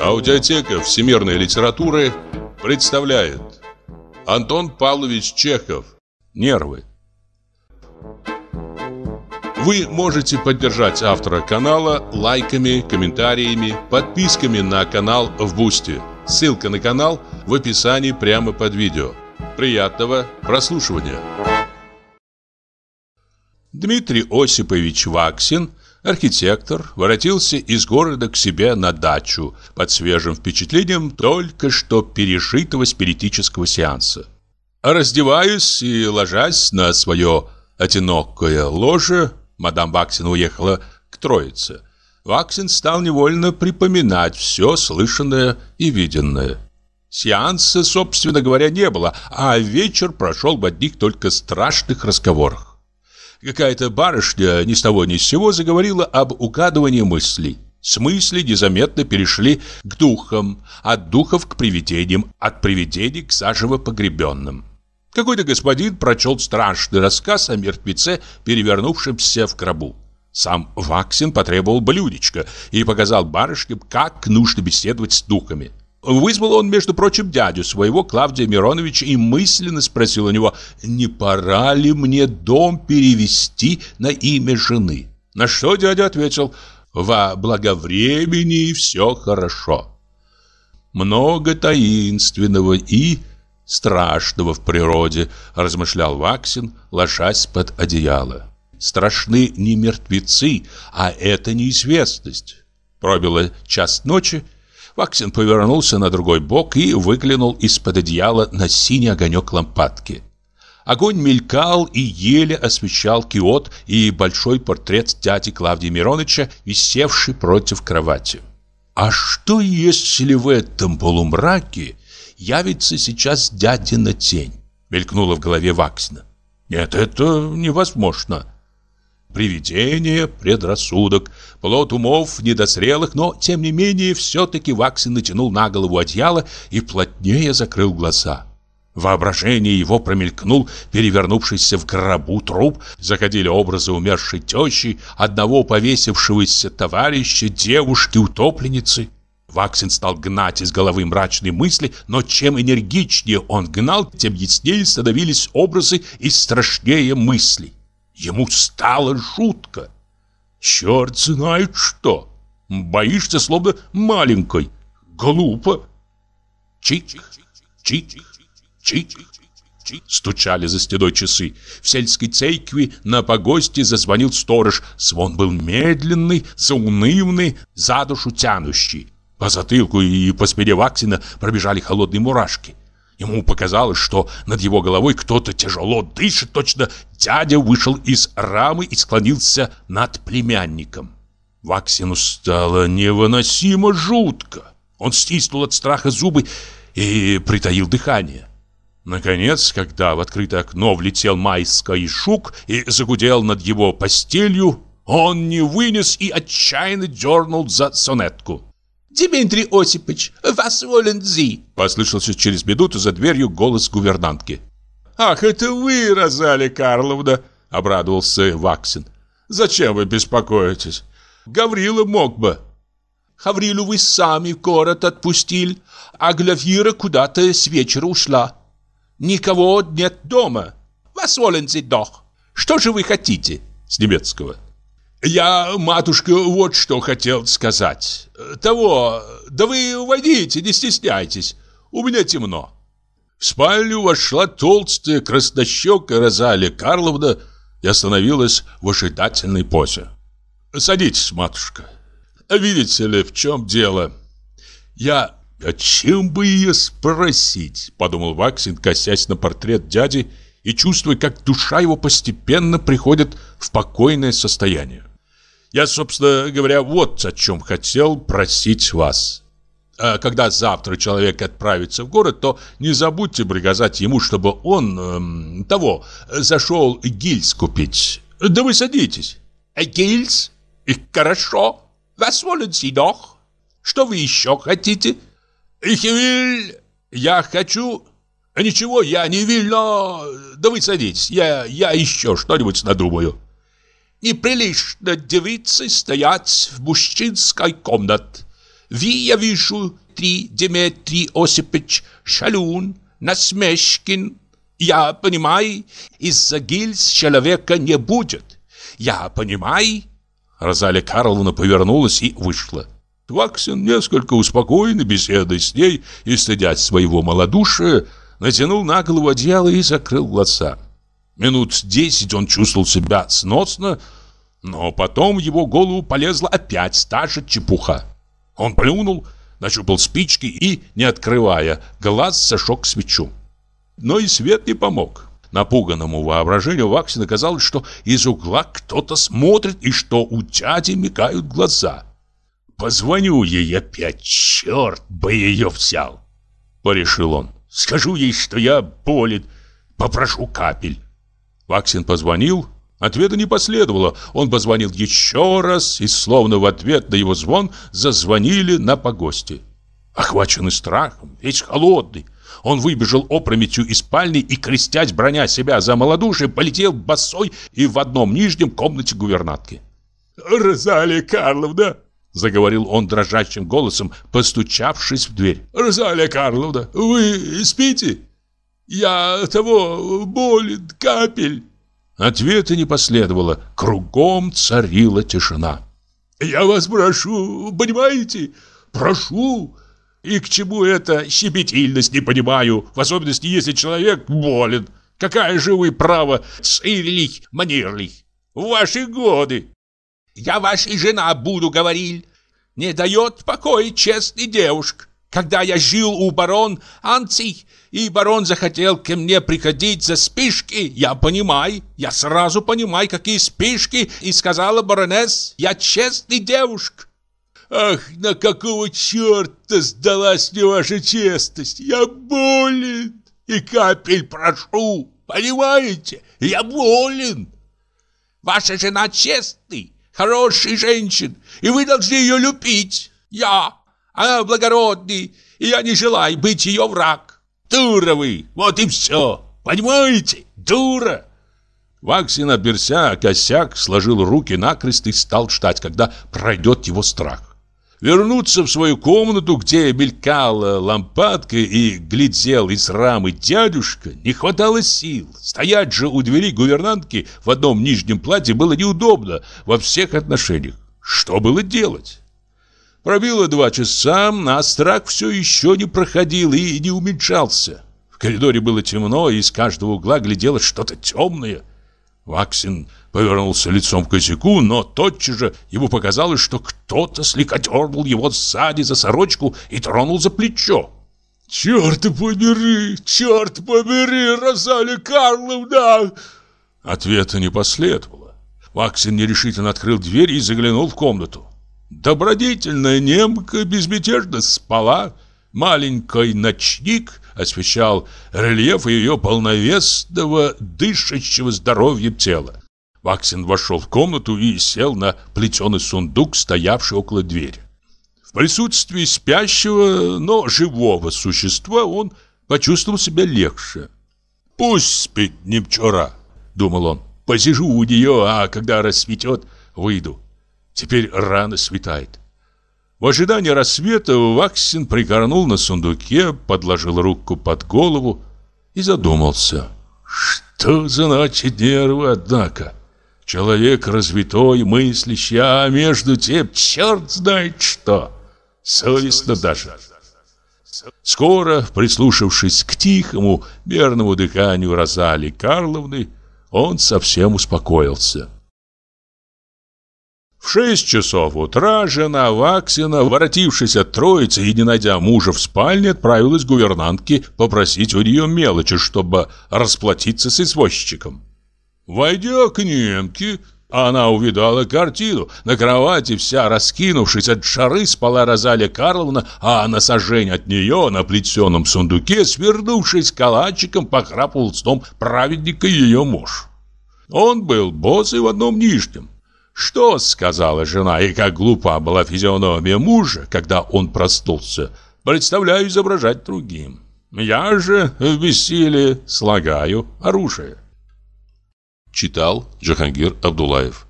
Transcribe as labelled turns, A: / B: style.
A: Аудиотека всемирной литературы представляет Антон Павлович Чехов «Нервы». Вы можете поддержать автора канала лайками, комментариями, подписками на канал в Бусти. Ссылка на канал в описании прямо под видео. Приятного прослушивания! Дмитрий Осипович Ваксин – Архитектор воротился из города к себе на дачу под свежим впечатлением только что пережитого спиритического сеанса. Раздеваясь и ложась на свое одинокое ложе, мадам Ваксин уехала к Троице. Ваксин стал невольно припоминать все слышанное и виденное. Сеанса, собственно говоря, не было, а вечер прошел в одних только страшных разговорах. Какая-то барышня ни с того ни с сего заговорила об угадывании мыслей. С мыслей незаметно перешли к духам, от духов к привидениям, от привидений к заживо погребенным. Какой-то господин прочел страшный рассказ о мертвеце, перевернувшемся в гробу. Сам Ваксин потребовал блюдечко и показал барышням, как нужно беседовать с духами. Вызвал он, между прочим, дядю своего, Клавдия Мироновича, и мысленно спросил у него, не пора ли мне дом перевести на имя жены. На что дядя ответил, во благовремени все хорошо. Много таинственного и страшного в природе, размышлял Ваксин, ложась под одеяло. Страшны не мертвецы, а эта неизвестность. Пробило час ночи, Ваксин повернулся на другой бок и выглянул из-под одеяла на синий огонек лампадки. Огонь мелькал и еле освещал киот и большой портрет дяди Клавдия Мироныча, висевший против кровати. «А что, если в этом полумраке явится сейчас дядина тень?» — мелькнула в голове Ваксина. «Нет, это невозможно», Привидение, предрассудок, плод умов недозрелых, но, тем не менее, все-таки Ваксин натянул на голову одеяло и плотнее закрыл глаза. Воображение его промелькнул, перевернувшийся в гробу труп, заходили образы умершей тещи, одного повесившегося товарища, девушки-утопленницы. Ваксин стал гнать из головы мрачные мысли, но чем энергичнее он гнал, тем яснее становились образы и страшнее мысли. Ему стало жутко. Черт знает что. Боишься, словно маленькой. Глупо. Чик, чик, чик, чик. Стучали за стеной часы. В сельской церкви на погосте зазвонил сторож. Звон был медленный, заунывный, за душу тянущий. По затылку и по спине Ваксина пробежали холодные мурашки. Ему показалось, что над его головой кто-то тяжело дышит, точно дядя вышел из рамы и склонился над племянником. Ваксину стало невыносимо жутко. Он стиснул от страха зубы и притаил дыхание. Наконец, когда в открытое окно влетел майский шук и загудел над его постелью, он не вынес и отчаянно дернул за сонетку. «Дмитрий Осипович, вас волен зи!» Послышался через минуту за дверью голос гувернантки. «Ах, это вы, Розалия Карловна!» — обрадовался Ваксин. «Зачем вы беспокоитесь? Гаврила мог бы!» «Гаврилу вы сами в город отпустили, а Глафира куда-то с вечера ушла. Никого нет дома. Вас волен зи дох! Что же вы хотите?» С немецкого. Я, матушка, вот что хотел сказать. Того, да вы войдите, не стесняйтесь. У меня темно. В спальню вошла толстая краснощекая Розалия Карловна и остановилась в ожидательной позе. Садитесь, матушка. Видите ли, в чем дело? Я... «А чем бы ее спросить?» – подумал Ваксин, косясь на портрет дяди и чувствуя, как душа его постепенно приходит в покойное состояние. Я, собственно говоря, вот о чем хотел просить вас. А когда завтра человек отправится в город, то не забудьте приказать ему, чтобы он, эм, того, зашел гильз купить. Да вы садитесь. А гильз? И хорошо. Вас волен сидох. Что вы еще хотите? Ихевиль, я хочу... Ничего, я не Но Да вы садитесь, я, я еще что-нибудь надумаю неприлично девицы стоять в мужчинской комнате. Ви, я вижу, три Дмитрий Осипович Шалун, Насмешкин. Я понимаю, из-за гильз человека не будет. Я понимаю. Розалия Карловна повернулась и вышла. Тваксин, несколько успокоенный беседой с ней и стыдясь своего малодушия, натянул на голову одеяло и закрыл глаза. Минут десять он чувствовал себя сносно, но потом в его голову полезла опять та же чепуха. Он плюнул, нащупал спички и, не открывая, глаз сошел к свечу. Но и свет не помог. Напуганному воображению Ваксина казалось, что из угла кто-то смотрит и что у дяди мигают глаза. «Позвоню ей опять, черт бы ее взял!» — порешил он. «Скажу ей, что я болен, попрошу капель». Ваксин позвонил. Ответа не последовало. Он позвонил еще раз, и словно в ответ на его звон зазвонили на погости. Охваченный страхом, весь холодный, он выбежал опрометью из спальни и, крестясь, броня себя за малодушие, полетел босой и в одном нижнем комнате гувернатки. «Розалия Карловна!» — заговорил он дрожащим голосом, постучавшись в дверь. «Розалия Карловна, вы спите?» Я того болит капель. Ответа не последовало. Кругом царила тишина. Я вас прошу, понимаете? Прошу. И к чему эта щепетильность, не понимаю, в особенности, если человек болен. Какая же вы право сырлих, манерлих? В ваши годы. Я вашей жена буду, говорил. Не дает покоя честный девушка. Когда я жил у барон Анций, и барон захотел ко мне приходить за спишки, я понимаю, я сразу понимаю, какие спишки, и сказала баронесс, я честный девушка. Ах, на какого черта сдалась мне ваша честность? Я болен и капель прошу, понимаете? Я болен. Ваша жена честный, хороший женщин, и вы должны ее любить. Я она благородный, и я не желаю быть ее враг. Дура вы, вот и все. Понимаете? Дура!» Ваксин, оперся о косяк, сложил руки накрест и стал ждать, когда пройдет его страх. Вернуться в свою комнату, где мелькала лампадка и глядел из рамы дядюшка, не хватало сил. Стоять же у двери гувернантки в одном нижнем платье было неудобно во всех отношениях. Что было делать? Пробило два часа, а страх все еще не проходил и не уменьшался. В коридоре было темно, и из каждого угла глядело что-то темное. Ваксин повернулся лицом к косяку, но тотчас же ему показалось, что кто-то слегка дернул его сзади за сорочку и тронул за плечо. «Черт побери! Черт побери, Розалия Карловна!» Ответа не последовало. Ваксин нерешительно открыл дверь и заглянул в комнату. Добродетельная немка безмятежно спала. Маленький ночник освещал рельеф ее полновесного, дышащего здоровьем тела. Ваксин вошел в комнату и сел на плетеный сундук, стоявший около двери. В присутствии спящего, но живого существа он почувствовал себя легче. «Пусть спит не вчера», — думал он. «Посижу у нее, а когда рассветет, выйду». Теперь рано светает. В ожидании рассвета Ваксин прикорнул на сундуке, подложил руку под голову и задумался. Что значит нервы, однако? Человек развитой, мыслящий, а между тем черт знает что. Совестно даже. Скоро, прислушавшись к тихому, мерному дыханию Розали Карловны, он совсем успокоился. В шесть часов утра жена Ваксина, воротившись от троицы и не найдя мужа в спальне, отправилась к гувернантке попросить у нее мелочи, чтобы расплатиться с извозчиком. Войдя к немке, она увидала картину. На кровати вся раскинувшись от шары спала Розалия Карловна, а на сожень от нее на плетеном сундуке, свернувшись калачиком, похрапывал сном праведника ее муж. Он был босый в одном нижнем. Что сказала жена и как глупа была физиономия мужа, когда он проснулся, представляю изображать другим. Я же в бессилии слагаю оружие. Читал Джахангир Абдулаев.